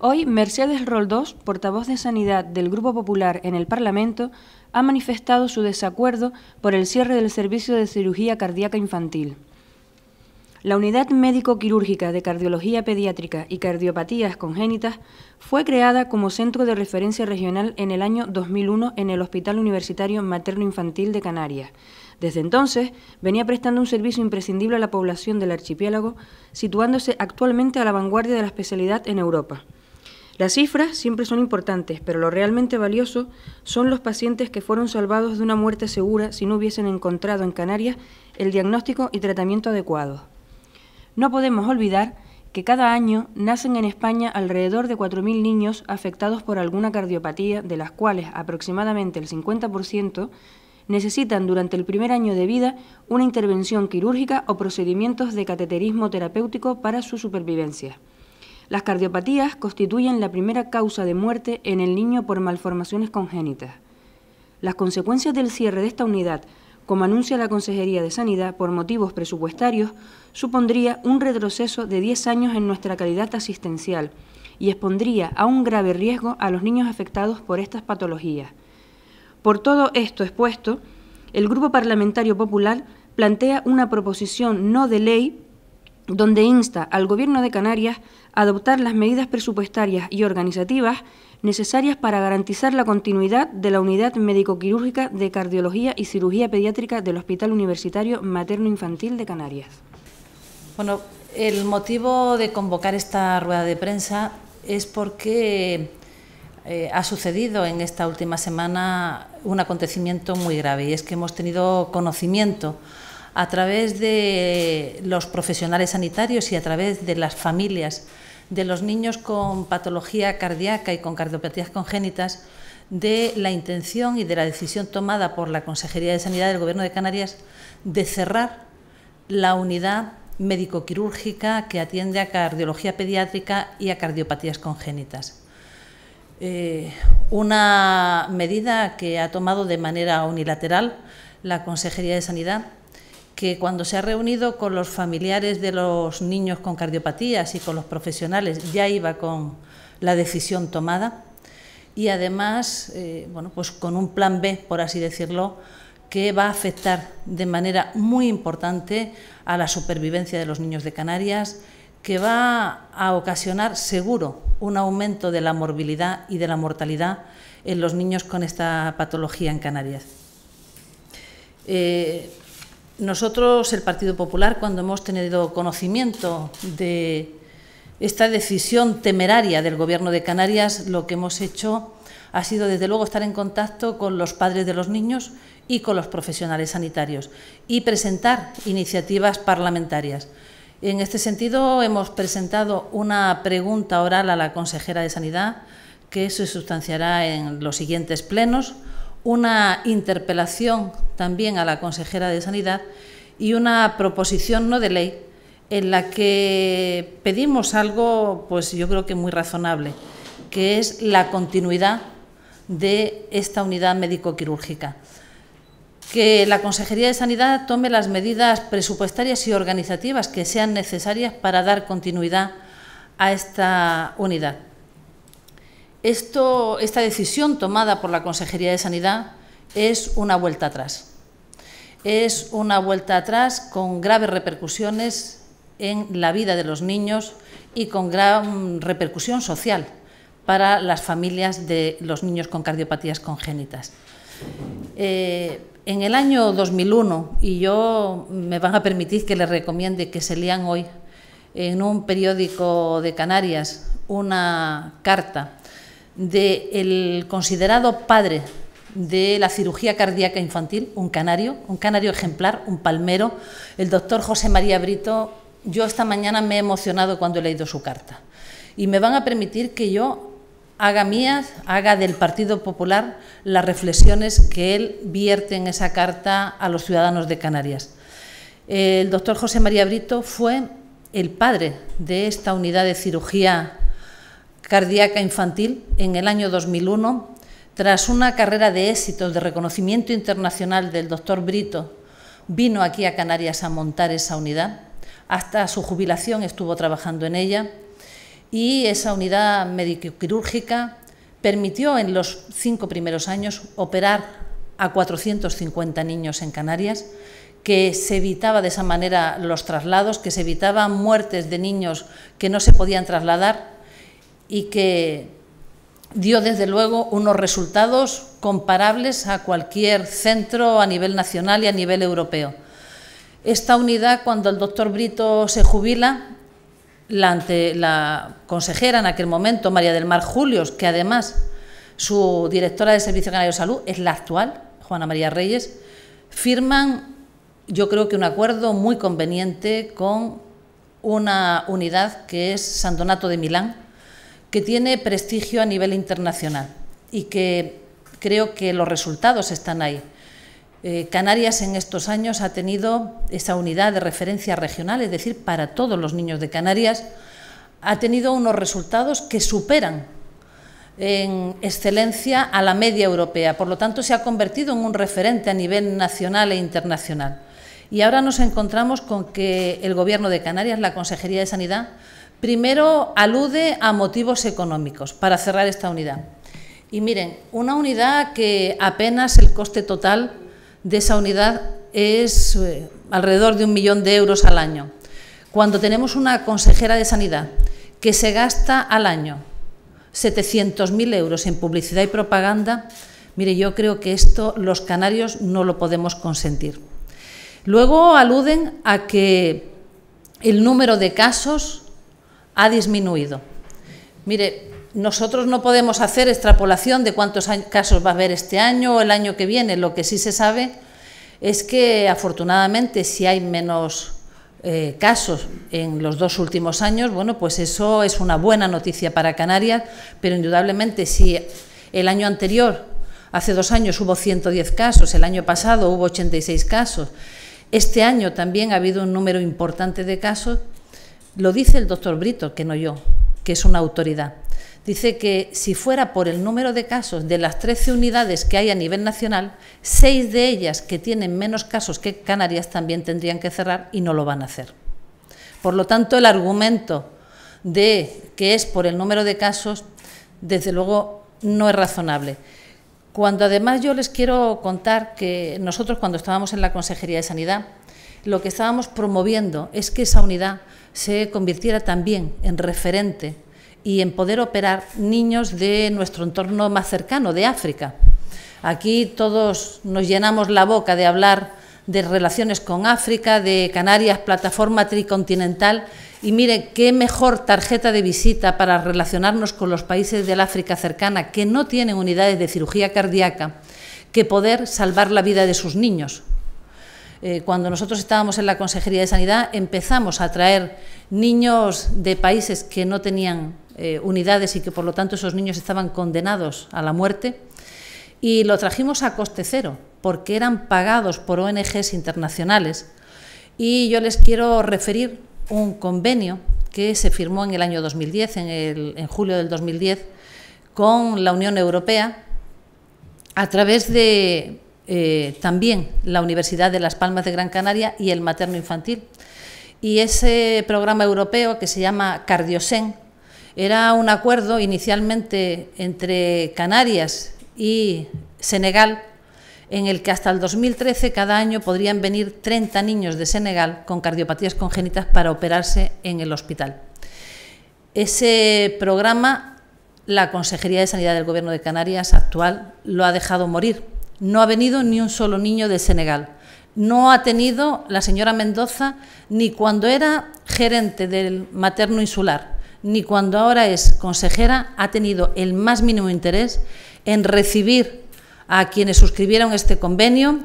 Hoy, Mercedes Roldós, portavoz de Sanidad del Grupo Popular en el Parlamento, ha manifestado su desacuerdo por el cierre del servicio de cirugía cardíaca infantil. La Unidad Médico-Quirúrgica de Cardiología Pediátrica y Cardiopatías Congénitas fue creada como centro de referencia regional en el año 2001 en el Hospital Universitario Materno Infantil de Canarias. Desde entonces venía prestando un servicio imprescindible a la población del archipiélago, situándose actualmente a la vanguardia de la especialidad en Europa. Las cifras siempre son importantes, pero lo realmente valioso son los pacientes que fueron salvados de una muerte segura si no hubiesen encontrado en Canarias el diagnóstico y tratamiento adecuado. No podemos olvidar que cada año nacen en España alrededor de 4.000 niños afectados por alguna cardiopatía, de las cuales aproximadamente el 50% necesitan durante el primer año de vida una intervención quirúrgica o procedimientos de cateterismo terapéutico para su supervivencia. Las cardiopatías constituyen la primera causa de muerte en el niño por malformaciones congénitas. Las consecuencias del cierre de esta unidad, como anuncia la Consejería de Sanidad por motivos presupuestarios, supondría un retroceso de 10 años en nuestra calidad asistencial y expondría a un grave riesgo a los niños afectados por estas patologías. Por todo esto expuesto, el Grupo Parlamentario Popular plantea una proposición no de ley donde insta al Gobierno de Canarias a adoptar las medidas presupuestarias y organizativas necesarias para garantizar la continuidad de la unidad médico-quirúrgica de cardiología y cirugía pediátrica del Hospital Universitario Materno-Infantil de Canarias. Bueno, el motivo de convocar esta rueda de prensa es porque eh, ha sucedido en esta última semana un acontecimiento muy grave y es que hemos tenido conocimiento a través de los profesionales sanitarios y a través de las familias de los niños con patología cardíaca y con cardiopatías congénitas, de la intención y de la decisión tomada por la Consejería de Sanidad del Gobierno de Canarias de cerrar la unidad médico-quirúrgica que atiende a cardiología pediátrica y a cardiopatías congénitas. Eh, una medida que ha tomado de manera unilateral la Consejería de Sanidad que cuando se ha reunido con los familiares de los niños con cardiopatías y con los profesionales ya iba con la decisión tomada y además, eh, bueno, pues con un plan B, por así decirlo, que va a afectar de manera muy importante a la supervivencia de los niños de Canarias, que va a ocasionar seguro un aumento de la morbilidad y de la mortalidad en los niños con esta patología en Canarias. Eh, nosotros, el Partido Popular, cuando hemos tenido conocimiento de esta decisión temeraria del Gobierno de Canarias, lo que hemos hecho ha sido, desde luego, estar en contacto con los padres de los niños y con los profesionales sanitarios y presentar iniciativas parlamentarias. En este sentido, hemos presentado una pregunta oral a la consejera de Sanidad que se sustanciará en los siguientes plenos una interpelación también a la consejera de Sanidad y una proposición no de ley en la que pedimos algo, pues yo creo que muy razonable, que es la continuidad de esta unidad médico-quirúrgica. Que la Consejería de Sanidad tome las medidas presupuestarias y organizativas que sean necesarias para dar continuidad a esta unidad esta decisión tomada por la Consejería de Sanidad es una vuelta atrás. Es una vuelta atrás con graves repercusiones en la vida de los niños y con gran repercusión social para las familias de los niños con cardiopatías congénitas. Eh, en el año 2001, y yo me van a permitir que les recomiende que se lean hoy en un periódico de Canarias una carta del considerado padre de la cirugía cardíaca infantil, un canario, un canario ejemplar, un palmero, el doctor José María Brito. Yo esta mañana me he emocionado cuando he leído su carta. Y me van a permitir que yo haga mías, haga del Partido Popular las reflexiones que él vierte en esa carta a los ciudadanos de Canarias. El doctor José María Brito fue el padre de esta unidad de cirugía cardíaca infantil en el año 2001, tras una carrera de éxitos de reconocimiento internacional del doctor Brito, vino aquí a Canarias a montar esa unidad. Hasta su jubilación estuvo trabajando en ella y esa unidad médico-quirúrgica permitió en los cinco primeros años operar a 450 niños en Canarias, que se evitaba de esa manera los traslados, que se evitaban muertes de niños que no se podían trasladar y que dio desde luego unos resultados comparables a cualquier centro a nivel nacional y a nivel europeo. Esta unidad, cuando el doctor Brito se jubila, la, ante, la consejera en aquel momento, María del Mar Julios, que además su directora de Servicio Canario de Salud es la actual, Juana María Reyes, firman, yo creo que un acuerdo muy conveniente con una unidad que es San Donato de Milán, que tiene prestigio a nivel internacional y que creo que los resultados están ahí. Eh, Canarias en estos años ha tenido esa unidad de referencia regional, es decir, para todos los niños de Canarias, ha tenido unos resultados que superan en excelencia a la media europea. Por lo tanto, se ha convertido en un referente a nivel nacional e internacional. Y ahora nos encontramos con que el Gobierno de Canarias, la Consejería de Sanidad, Primero alude a motivos económicos para cerrar esta unidad. Y miren, una unidad que apenas el coste total de esa unidad es eh, alrededor de un millón de euros al año. Cuando tenemos una consejera de sanidad que se gasta al año 700.000 euros en publicidad y propaganda, mire, yo creo que esto los canarios no lo podemos consentir. Luego aluden a que el número de casos ha disminuido. Mire, nosotros no podemos hacer extrapolación de cuántos casos va a haber este año o el año que viene. Lo que sí se sabe es que afortunadamente si hay menos eh, casos en los dos últimos años, bueno, pues eso es una buena noticia para Canarias, pero indudablemente si el año anterior, hace dos años hubo 110 casos, el año pasado hubo 86 casos, este año también ha habido un número importante de casos, lo dice el doctor Brito, que no yo, que es una autoridad. Dice que si fuera por el número de casos de las 13 unidades que hay a nivel nacional, seis de ellas que tienen menos casos que Canarias también tendrían que cerrar y no lo van a hacer. Por lo tanto, el argumento de que es por el número de casos, desde luego no es razonable. Cuando además yo les quiero contar que nosotros cuando estábamos en la Consejería de Sanidad lo que estábamos promoviendo es que esa unidad se convirtiera también en referente y en poder operar niños de nuestro entorno más cercano, de África. Aquí todos nos llenamos la boca de hablar de relaciones con África, de Canarias, plataforma tricontinental, y mire, qué mejor tarjeta de visita para relacionarnos con los países del África cercana que no tienen unidades de cirugía cardíaca que poder salvar la vida de sus niños. Eh, cuando nosotros estábamos en la Consejería de Sanidad, empezamos a traer niños de países que no tenían eh, unidades y que por lo tanto esos niños estaban condenados a la muerte. Y lo trajimos a coste cero, porque eran pagados por ONGs internacionales. Y yo les quiero referir un convenio que se firmó en el año 2010, en julio del 2010, con la Unión Europea, a través de eh, también la Universidad de Las Palmas de Gran Canaria y el Materno Infantil. Y ese programa europeo que se llama Cardiosen era un acuerdo inicialmente entre Canarias y Senegal en el que hasta el 2013 cada año podrían venir 30 niños de Senegal con cardiopatías congénitas para operarse en el hospital. Ese programa, la Consejería de Sanidad del Gobierno de Canarias actual lo ha dejado morir no ha venido ni un solo niño de Senegal. No ha tenido la señora Mendoza ni cuando era gerente del materno insular, ni cuando ahora es consejera, ha tenido el más mínimo interés en recibir a quienes suscribieron este convenio.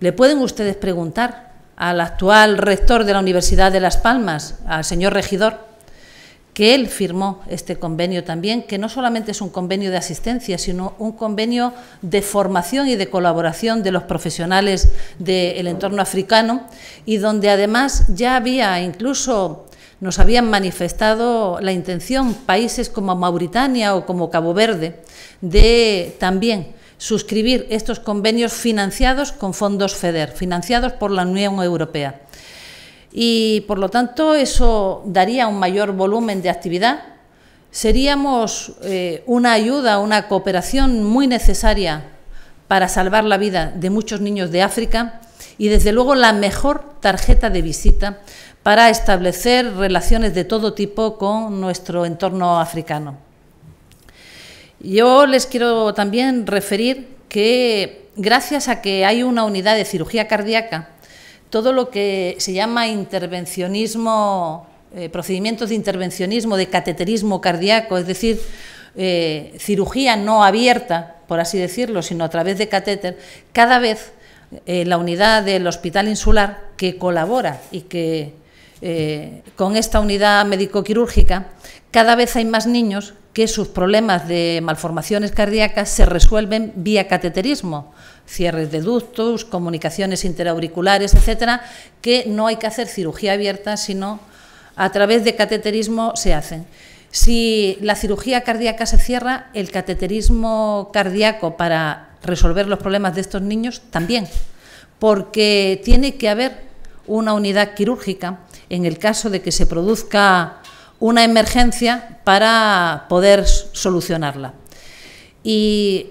Le pueden ustedes preguntar al actual rector de la Universidad de Las Palmas, al señor regidor, que él firmó este convenio también, que no solamente es un convenio de asistencia, sino un convenio de formación y de colaboración de los profesionales del entorno africano y donde además ya había incluso nos habían manifestado la intención países como Mauritania o como Cabo Verde de también suscribir estos convenios financiados con fondos FEDER, financiados por la Unión Europea y por lo tanto eso daría un mayor volumen de actividad. Seríamos eh, una ayuda, una cooperación muy necesaria para salvar la vida de muchos niños de África y desde luego la mejor tarjeta de visita para establecer relaciones de todo tipo con nuestro entorno africano. Yo les quiero también referir que gracias a que hay una unidad de cirugía cardíaca todo lo que se llama intervencionismo, eh, procedimientos de intervencionismo, de cateterismo cardíaco, es decir, eh, cirugía no abierta, por así decirlo, sino a través de catéter, cada vez eh, la unidad del Hospital Insular que colabora y que con esta unidad médico-quirúrgica, cada vez hay más niños que sus problemas de malformaciones cardíacas se resuelven vía cateterismo, cierres de ductos, comunicaciones interauriculares, etcétera, que no hay que hacer cirugía abierta, sino a través de cateterismo se hacen. Si la cirugía cardíaca se cierra, el cateterismo cardíaco para resolver los problemas de estos niños también, porque tiene que haber una unidad quirúrgica en el caso de que se produzca una emergencia para poder solucionarla. Y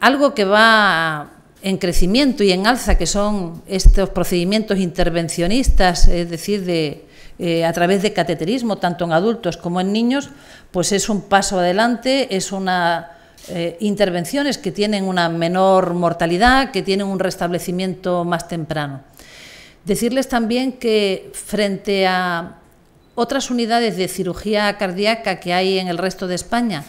algo que va en crecimiento y en alza, que son estos procedimientos intervencionistas, es decir, de, eh, a través de cateterismo, tanto en adultos como en niños, pues es un paso adelante, es una intervención eh, intervenciones que tienen una menor mortalidad, que tienen un restablecimiento más temprano. Decirles también que frente a otras unidades de cirugía cardíaca que hay en el resto de España,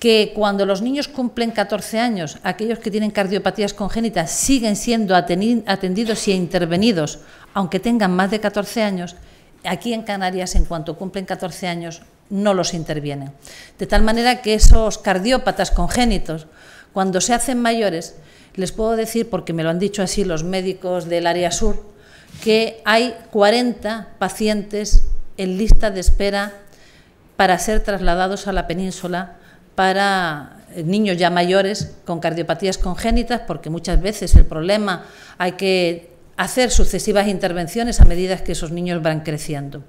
que cuando los niños cumplen 14 años, aquellos que tienen cardiopatías congénitas siguen siendo atendidos y intervenidos, aunque tengan más de 14 años, aquí en Canarias, en cuanto cumplen 14 años, no los intervienen. De tal manera que esos cardiópatas congénitos, cuando se hacen mayores, les puedo decir, porque me lo han dicho así los médicos del área sur, que hay 40 pacientes en lista de espera para ser trasladados a la península para eh, niños ya mayores con cardiopatías congénitas, porque muchas veces el problema hay que hacer sucesivas intervenciones a medida que esos niños van creciendo.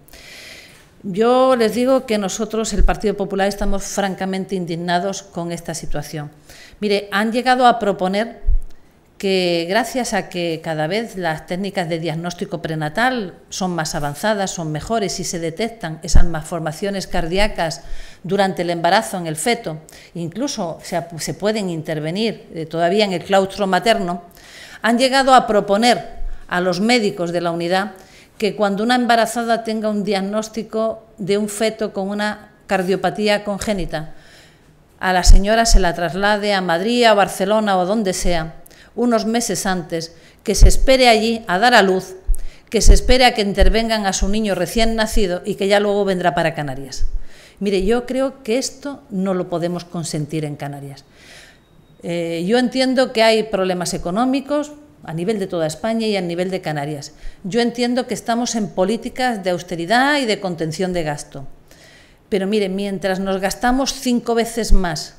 Yo les digo que nosotros, el Partido Popular, estamos francamente indignados con esta situación. Mire, han llegado a proponer que gracias a que cada vez las técnicas de diagnóstico prenatal son más avanzadas, son mejores y se detectan esas malformaciones cardíacas durante el embarazo en el feto, incluso se, pueden intervenir eh, todavía en el claustro materno, han llegado a proponer a los médicos de la unidad que cuando una embarazada tenga un diagnóstico de un feto con una cardiopatía congénita, a la señora se la traslade a Madrid, a Barcelona o donde sea, unos meses antes, que se espere allí a dar a luz, que se espere a que intervengan a su niño recién nacido y que ya luego vendrá para Canarias. Mire, yo creo que esto no lo podemos consentir en Canarias. Eh, yo entiendo que hay problemas económicos a nivel de toda España y a nivel de Canarias. Yo entiendo que estamos en políticas de austeridad y de contención de gasto. Pero mire, mientras nos gastamos cinco veces más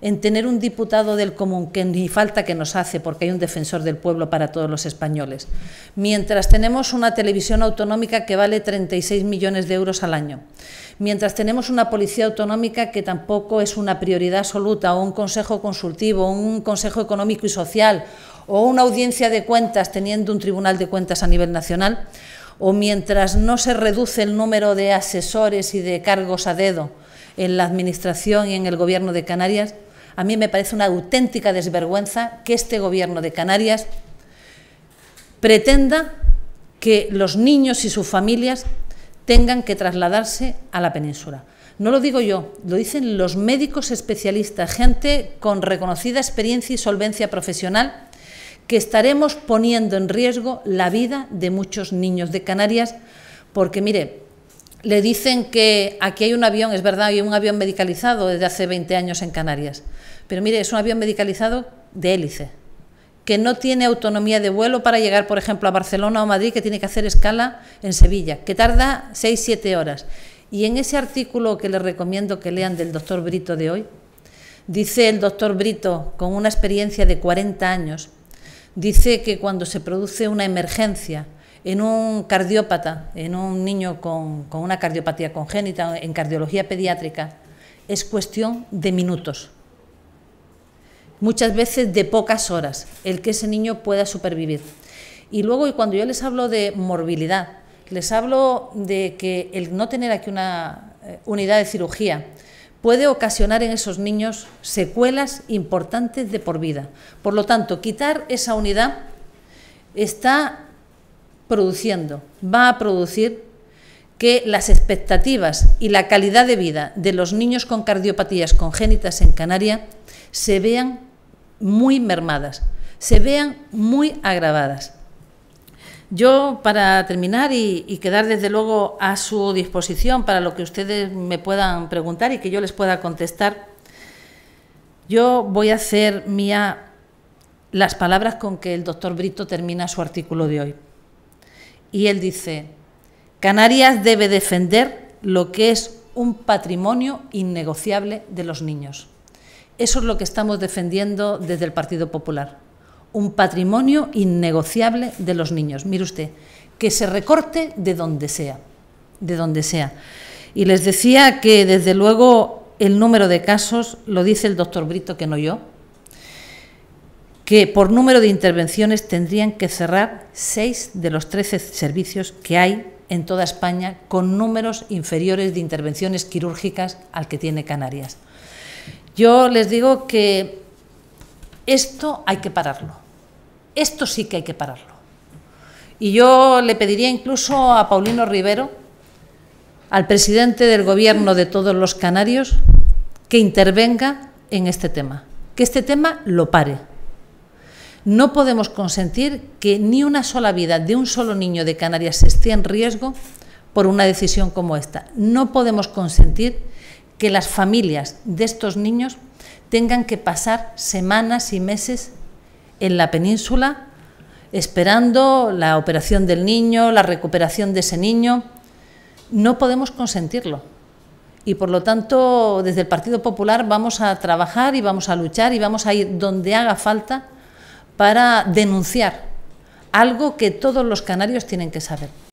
en tener un diputado del común que ni falta que nos hace porque hay un defensor del pueblo para todos los españoles, mientras tenemos una televisión autonómica que vale 36 millones de euros al año, mientras tenemos una policía autonómica que tampoco es una prioridad absoluta o un consejo consultivo, o un consejo económico y social o una audiencia de cuentas teniendo un tribunal de cuentas a nivel nacional, o mientras no se reduce el número de asesores y de cargos a dedo, en la Administración y en el Gobierno de Canarias, a mí me parece una auténtica desvergüenza que este Gobierno de Canarias pretenda que los niños y sus familias tengan que trasladarse a la península. No lo digo yo, lo dicen los médicos especialistas, gente con reconocida experiencia y solvencia profesional, que estaremos poniendo en riesgo la vida de muchos niños de Canarias, porque mire, le dicen que aquí hay un avión, es verdad, hay un avión medicalizado desde hace 20 años en Canarias, pero mire, es un avión medicalizado de hélice, que no tiene autonomía de vuelo para llegar, por ejemplo, a Barcelona o Madrid, que tiene que hacer escala en Sevilla, que tarda 6-7 horas. Y en ese artículo que les recomiendo que lean del doctor Brito de hoy, dice el doctor Brito, con una experiencia de 40 años, dice que cuando se produce una emergencia, en un cardiópata, en un niño con, una cardiopatía congénita, en cardiología pediátrica, es cuestión de minutos, muchas veces de pocas horas, el que ese niño pueda supervivir. Y luego, y cuando yo les hablo de morbilidad, les hablo de que el no tener aquí una eh, unidad de cirugía puede ocasionar en esos niños secuelas importantes de por vida. Por lo tanto, quitar esa unidad está produciendo, va a producir que las expectativas y la calidad de vida de los niños con cardiopatías congénitas en Canarias se vean muy mermadas, se vean muy agravadas. Yo, para terminar y, y, quedar desde luego a su disposición para lo que ustedes me puedan preguntar y que yo les pueda contestar, yo voy a hacer mía las palabras con que el doctor Brito termina su artículo de hoy y él dice, Canarias debe defender lo que es un patrimonio innegociable de los niños. Eso es lo que estamos defendiendo desde el Partido Popular, un patrimonio innegociable de los niños. Mire usted, que se recorte de donde sea, de donde sea. Y les decía que desde luego el número de casos lo dice el doctor Brito, que no yo, que por número de intervenciones tendrían que cerrar seis de los trece servicios que hay en toda España con números inferiores de intervenciones quirúrgicas al que tiene Canarias. Yo les digo que esto hay que pararlo. Esto sí que hay que pararlo. Y yo le pediría incluso a Paulino Rivero, al presidente del gobierno de todos los canarios, que intervenga en este tema, que este tema lo pare no podemos consentir que ni una sola vida de un solo niño de Canarias esté en riesgo por una decisión como esta. No podemos consentir que las familias de estos niños tengan que pasar semanas y meses en la península esperando la operación del niño, la recuperación de ese niño. No podemos consentirlo. Y por lo tanto, desde el Partido Popular vamos a trabajar y vamos a luchar y vamos a ir donde haga falta para denunciar algo que todos los canarios tienen que saber.